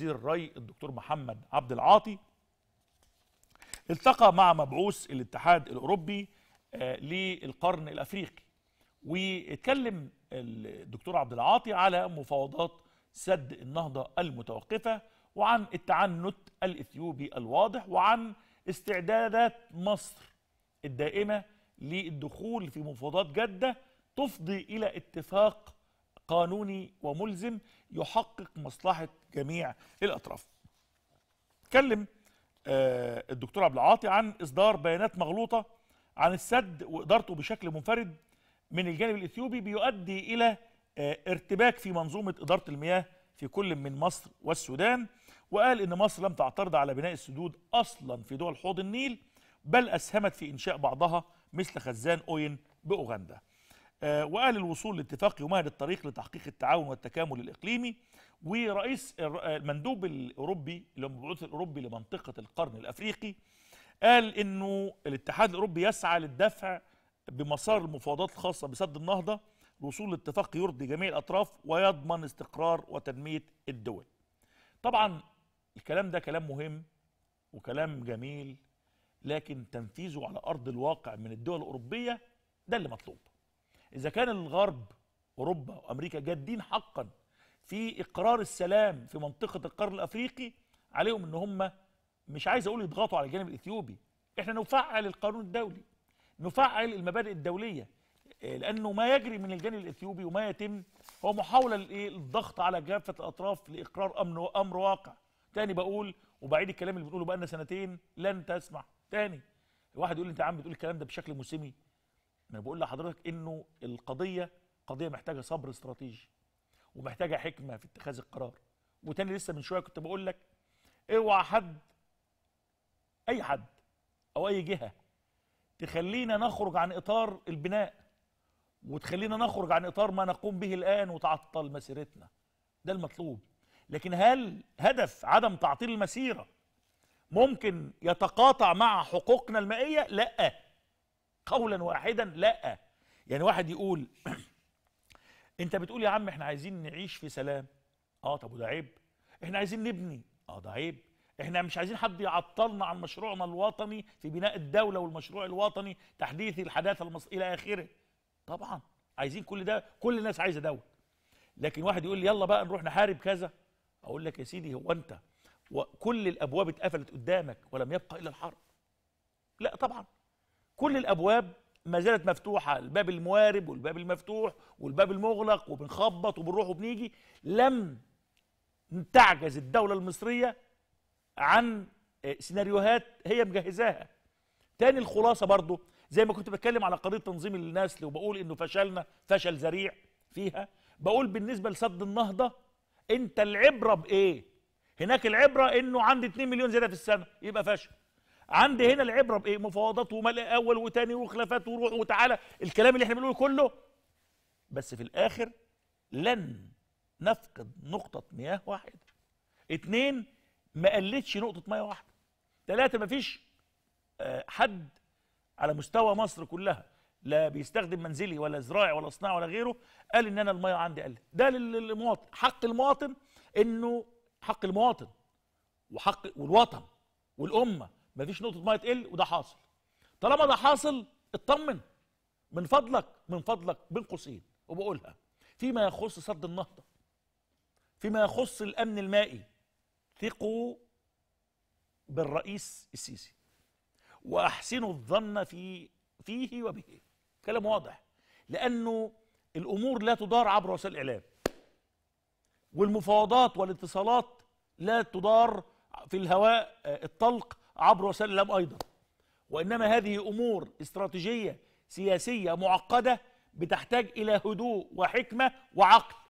وزير الري الدكتور محمد عبد العاطي التقى مع مبعوث الاتحاد الاوروبي آه، للقرن الافريقي واتكلم الدكتور عبد العاطي على مفاوضات سد النهضه المتوقفه وعن التعنت الاثيوبي الواضح وعن استعدادات مصر الدائمه للدخول في مفاوضات جاده تفضي الى اتفاق قانوني وملزم يحقق مصلحة جميع الأطراف تكلم آه، الدكتور عبد العاطي عن إصدار بيانات مغلوطة عن السد وإدارته بشكل منفرد من الجانب الإثيوبي بيؤدي إلى آه، ارتباك في منظومة إدارة المياه في كل من مصر والسودان وقال إن مصر لم تعترض على بناء السدود أصلا في دول حوض النيل بل أسهمت في إنشاء بعضها مثل خزان أوين بأوغندا آه، وقال الوصول لاتفاق يمهد الطريق لتحقيق التعاون والتكامل الإقليمي ورئيس آه، المندوب الأوروبي المبعوث الأوروبي لمنطقة القرن الأفريقي قال أنه الاتحاد الأوروبي يسعى للدفع بمسار المفاوضات الخاصة بسد النهضة الوصول لاتفاق يرضي جميع الأطراف ويضمن استقرار وتنمية الدول طبعا الكلام ده كلام مهم وكلام جميل لكن تنفيذه على أرض الواقع من الدول الأوروبية ده اللي مطلوب إذا كان الغرب أوروبا وأمريكا جادين حقا في إقرار السلام في منطقة القرن الأفريقي عليهم إن هم مش عايز أقول يضغطوا على الجانب الإثيوبي إحنا نفعل القانون الدولي نفعل المبادئ الدولية آه، لأنه ما يجري من الجانب الإثيوبي وما يتم هو محاولة للضغط على كافة الأطراف لإقرار أمن أمر واقع تاني بقول وبعيد الكلام اللي بنقوله بقالنا سنتين لن تسمع تاني الواحد يقول لي انت يا عم بتقول الكلام ده بشكل موسمي انا بقول لحضرتك انه القضيه قضيه محتاجه صبر استراتيجي ومحتاجه حكمه في اتخاذ القرار وتاني لسه من شويه كنت بقول لك اوعى حد اي حد او اي جهه تخلينا نخرج عن اطار البناء وتخلينا نخرج عن اطار ما نقوم به الان وتعطل مسيرتنا ده المطلوب لكن هل هدف عدم تعطيل المسيره ممكن يتقاطع مع حقوقنا المائيه لا قولا واحدا لا يعني واحد يقول انت بتقول يا عم احنا عايزين نعيش في سلام اه طب وده عيب احنا عايزين نبني اه ده عيب احنا مش عايزين حد يعطلنا عن مشروعنا الوطني في بناء الدولة والمشروع الوطني تحديث الحداثة المصرية الى اخره طبعا عايزين كل ده كل الناس عايزة دولة لكن واحد يقول لي يلا بقى نروح نحارب كذا اقول لك يا سيدي هو انت وكل الابواب اتقفلت قدامك ولم يبقى الا الحرب لا طبعا كل الابواب ما زالت مفتوحه الباب الموارب والباب المفتوح والباب المغلق وبنخبط وبنروح وبنيجي لم تعجز الدوله المصريه عن آه، سيناريوهات هي مجهزاها تاني الخلاصه برضو زي ما كنت بتكلم على قضيه تنظيم النسل وبقول انه فشلنا فشل ذريع فيها بقول بالنسبه لسد النهضه انت العبره بايه هناك العبره انه عندي 2 مليون زياده في السنه يبقى فشل عندي هنا العبره بايه مفاوضات وملء اول وتاني وخلافات وروح وتعالى الكلام اللي احنا بنقوله كله بس في الاخر لن نفقد نقطه مياه واحده اتنين ما قلتش نقطه مياه واحده ثلاثه ما فيش آه، حد على مستوى مصر كلها لا بيستخدم منزلي ولا زراعي ولا صناعي ولا غيره قال ان انا الميه عندي قلت ده للمواطن حق المواطن انه حق المواطن وحق والوطن والامه مفيش نقطه ميه تقل وده حاصل طالما ده حاصل اطمن من فضلك من فضلك بين قوسين وبقولها فيما يخص سد النهضه فيما يخص الامن المائي ثقوا بالرئيس السيسي واحسنوا الظن في فيه وبه كلام واضح لانه الامور لا تدار عبر وسائل الاعلام والمفاوضات والاتصالات لا تدار في الهواء آه، الطلق عبر وسائل الاعلام ايضا وانما هذه امور استراتيجيه سياسيه معقده بتحتاج الى هدوء وحكمه وعقل